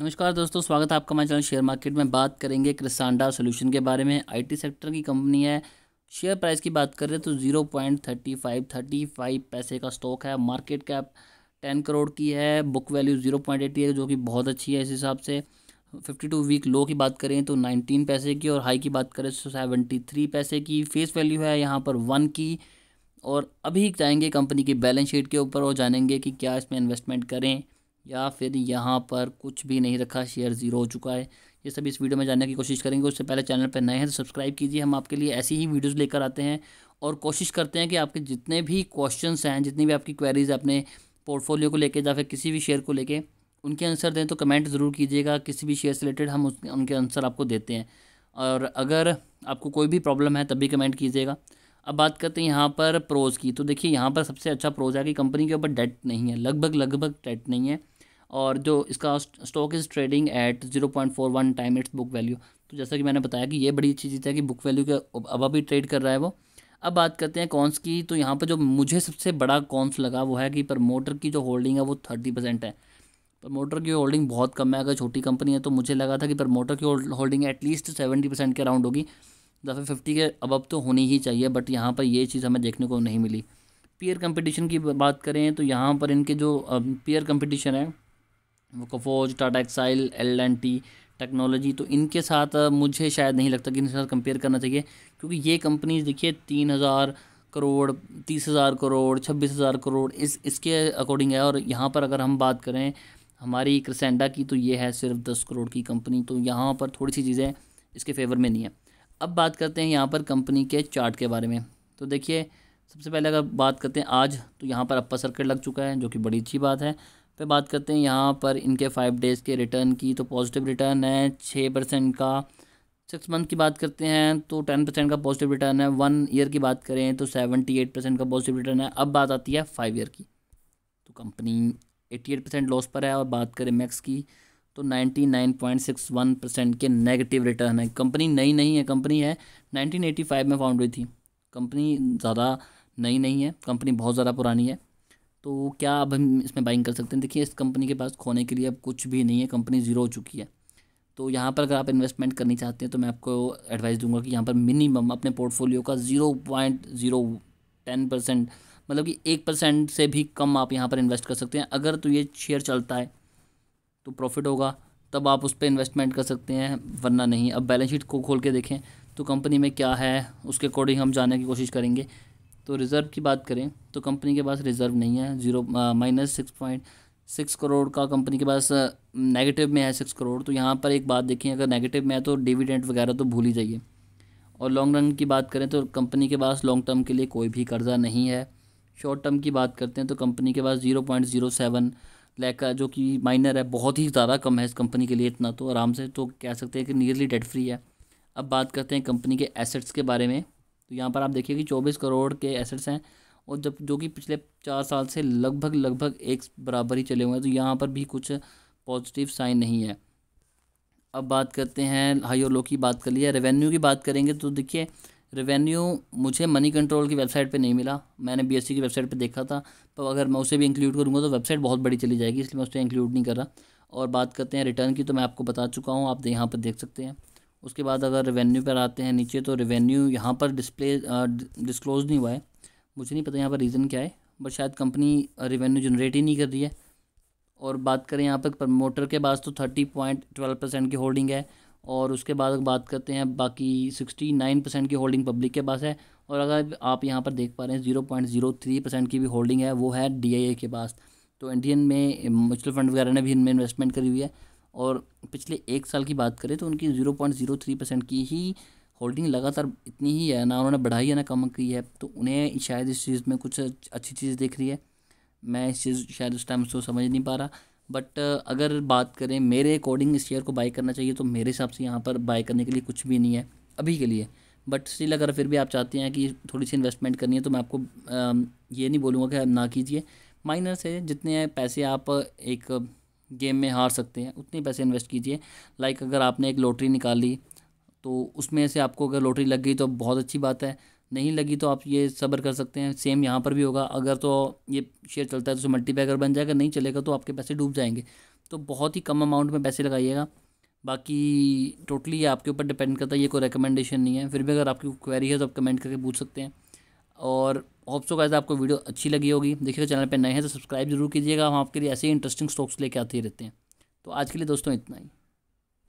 नमस्कार दोस्तों स्वागत है आपका मैं चैनल शेयर मार्केट में बात करेंगे क्रिसांडा सोल्यूशन के बारे में आईटी सेक्टर की कंपनी है शेयर प्राइस की बात करें तो zero point thirty five thirty five पैसे का स्टॉक है मार्केट कैप टेन करोड़ की है book value zero point eighty है जो कि बहुत अच्छी है इस हिसाब से फिफ्टी टू वीक लो की बात करें तो नाइनटीन पैसे की और हाई की बात करें तो सेवेंटी थ्री पैसे की फेस वैल्यू है यहाँ पर वन की और अभी जाएंगे कंपनी की बैलेंस शीट के ऊपर और जानेंगे कि क्या इसमें इन्वेस्टमेंट करें या फिर यहाँ पर कुछ भी नहीं रखा शेयर ज़ीरो हो चुका है ये सब इस वीडियो में जानने की कोशिश करेंगे उससे पहले चैनल पर नए हैं तो सब्सक्राइब कीजिए हम आपके लिए ऐसी ही वीडियोज़ लेकर आते हैं और कोशिश करते हैं कि आपके जितने भी क्वेश्चन हैं जितनी भी आपकी क्वेरीज़ अपने पोर्टफोलियो को लेकर या फिर किसी भी शेयर को लेकर उनके आंसर दें तो कमेंट ज़रूर कीजिएगा किसी भी शेयर से रिलेटेड हम उस, उनके आंसर आपको देते हैं और अगर आपको कोई भी प्रॉब्लम है तब भी कमेंट कीजिएगा अब बात करते हैं यहाँ पर प्रोज़ की तो देखिए यहाँ पर सबसे अच्छा प्रोज़ है कि कंपनी के ऊपर डेट नहीं है लगभग लगभग डेट नहीं है और जो इसका stock is trading at zero point four one time its book value तो जैसा कि मैंने बताया कि ये बड़ी अच्छी चीज़ है कि बुक वैल्यू के अब अभी ट्रेड कर रहा है वो अब बात करते हैं कॉन्स की तो यहाँ पर जो मुझे सबसे बड़ा कॉन्स लगा वो है कि प्रमोटर की जो होल्डिंग है वो थर्टी परसेंट है प्रमोटर की होल्डिंग बहुत कम है अगर छोटी कंपनी है तो मुझे लगा था कि प्रमोटर की होल्डिंग एटलीस्ट सेवेंटी परसेंट के अराउंड होगी दफ़े फिफ्टी के अब तो होनी ही चाहिए बट यहाँ पर ये चीज़ हमें देखने को नहीं मिली पीयर कंपटीशन की बात करें तो यहाँ पर इनके जो पीयर कंपटीशन है वोकाफोज टाटा एक्साइल एल एंड टी टेक्नोलॉजी तो इनके साथ मुझे शायद नहीं लगता कि इनके साथ कंपेयर करना चाहिए क्योंकि ये कंपनीज़ देखिए तीन हज़ार करोड़ तीस हज़ार करोड़ छब्बीस हज़ार करोड़ इस इसके अकॉर्डिंग है और यहाँ पर अगर हम बात करें हमारी क्रिसेंडा की तो ये है सिर्फ दस करोड़ की कंपनी तो यहाँ पर थोड़ी सी चीज़ें इसके फेवर में नहीं है अब बात करते हैं यहाँ पर कंपनी के चार्ट के बारे में तो देखिए सबसे पहले अगर बात करते हैं आज तो यहाँ पर अपर सर्किट लग चुका है जो कि बड़ी अच्छी बात है फिर बात करते हैं यहाँ पर इनके फाइव डेज़ के रिटर्न की तो पॉजिटिव रिटर्न है छः परसेंट का सिक्स मंथ की बात करते हैं तो टेन परसेंट का पॉजिटिव रिटर्न है वन ईयर की बात करें तो सेवेंटी एट परसेंट का पॉजिटिव रिटर्न है अब बात आती है फाइव ईयर की तो company eighty eight percent loss पर है और बात करें मैक्स की तो ninety nine point six one percent के नेगेटिव रिटर्न है कंपनी नई नहीं है कंपनी है नाइनटीन एटी फाइव में फाउंड हुई थी कंपनी ज़्यादा नई नहीं है कंपनी बहुत ज़्यादा पुरानी है तो क्या अब हम इसमें बाइंग कर सकते हैं देखिए इस कंपनी के पास खोने के लिए अब कुछ भी नहीं है कंपनी ज़ीरो हो चुकी है तो यहाँ पर अगर आप इन्वेस्टमेंट करनी चाहते हैं तो मैं आपको एडवाइस दूंगा कि यहाँ पर मिनिमम अपने पोर्टफोलियो का zero point zero ten percent मतलब कि एक परसेंट से भी कम आप यहाँ पर इन्वेस्ट कर सकते हैं अगर तो ये शेयर चलता है तो प्रॉफिट होगा तब आप उस पर इन्वेस्टमेंट कर सकते हैं वरना नहीं अब बैलेंस शीट को खोल के देखें तो कंपनी में क्या है उसके अकॉर्डिंग हम जानने की कोशिश करेंगे तो रिज़र्व की बात करें तो कंपनी के पास रिज़र्व नहीं है zero minus six point six crore का कंपनी के पास नेगेटिव में है सिक्स करोड़ तो यहाँ पर एक बात देखें अगर नेगेटिव में है तो डिविडेंड वगैरह तो भूल ही जाइए और लॉन्ग रन की बात करें तो कंपनी के पास लॉन्ग टर्म के लिए कोई भी कर्ज़ा नहीं है शॉर्ट टर्म की बात करते हैं तो कंपनी के पास zero point zero seven lakh का जो कि माइनर है बहुत ही ज़्यादा कम है इस कंपनी के लिए इतना तो आराम से तो कह सकते हैं कि नियरली डेट फ्री है अब बात करते हैं कंपनी के एसेट्स के बारे में तो यहाँ पर आप देखिए कि चौबीस करोड़ के एसेट्स हैं और जब जो कि पिछले चार साल से लगभग लगभग एक बराबर ही चले हुए हैं तो यहाँ पर भी कुछ पॉजिटिव साइन नहीं है अब बात करते हैं हाई और लो की बात कर लिया रेवेन्यू की बात करेंगे तो देखिए रेवेन्यू मुझे मनी कंट्रोल की वेबसाइट पे नहीं मिला मैंने बी e की वेबसाइट पे देखा था तो अगर मैं उसे भी इंक्लूड करूँगा तो वेबसाइट बहुत बड़ी चली जाएगी इसलिए मैं उसे इंक्लूड नहीं कर रहा और बात करते हैं रिटर्न की तो मैं आपको बता चुका हूँ आप यहाँ पर देख सकते हैं उसके बाद अगर रेवेन्यू पर आते हैं नीचे तो रेवेन्यू यहाँ पर डिस्प्ले डिस्क्लोज नहीं हुआ है मुझे नहीं पता यहाँ पर रीज़न क्या है बट शायद कंपनी रेवेन्यू जनरेट ही नहीं कर रही है और बात करें यहाँ पर प्रमोटर के पास तो थर्टी पॉइंट ट्वेल्व परसेंट की होल्डिंग है और उसके बाद बात करते हैं बाकी सिक्सटी नाइन परसेंट की होल्डिंग पब्लिक के पास है और अगर आप यहाँ पर देख पा रहे हैं zero point zero three percent की भी होल्डिंग है वो है डी के पास तो इंडियन में म्यूचुअल फंड वगैरह ने भी इनमें इन्वेस्टमेंट करी हुई है और पिछले एक साल की बात करें तो उनकी zero point zero three percent की ही होल्डिंग लगातार इतनी ही है ना उन्होंने बढ़ाई है ना कम की है तो उन्हें शायद इस चीज़ में कुछ अच्छी चीज़ देख रही है मैं इस चीज़ शायद उस टाइम उसको समझ नहीं पा रहा बट अगर बात करें मेरे अकॉर्डिंग इस शेयर को बाय करना चाहिए तो मेरे हिसाब से यहाँ पर बाय करने के लिए कुछ भी नहीं है अभी के लिए बट स्टिल अगर फिर भी आप चाहते हैं कि थोड़ी सी इन्वेस्टमेंट करनी है तो मैं आपको ये नहीं बोलूँगा कि ना कीजिए माइनस है जितने पैसे आप एक गेम में हार सकते हैं उतने पैसे इन्वेस्ट कीजिए लाइक अगर आपने एक लॉटरी निकाली तो उसमें से आपको अगर लॉटरी लग गई तो बहुत अच्छी बात है नहीं लगी तो आप ये सब्र कर सकते हैं सेम यहाँ पर भी होगा अगर तो ये शेयर चलता है तो मल्टीपैकर बन जाएगा नहीं चलेगा तो आपके पैसे डूब जाएंगे तो बहुत ही कम अमाउंट में पैसे लगाइएगा बाकी टोटली ये आपके ऊपर डिपेंड करता है ये कोई रिकमेंडेशन नहीं है फिर भी अगर आपकी क्वेरी है तो आप कमेंट करके पूछ सकते हैं और होप्सो गाइज आपको वीडियो अच्छी लगी होगी देखिएगा चैनल पर नए हैं तो सब्सक्राइब जरूर कीजिएगा हम आपके लिए ऐसे ही इंटरेस्टिंग स्टॉक्स लेके आते रहते हैं तो आज के लिए दोस्तों इतना ही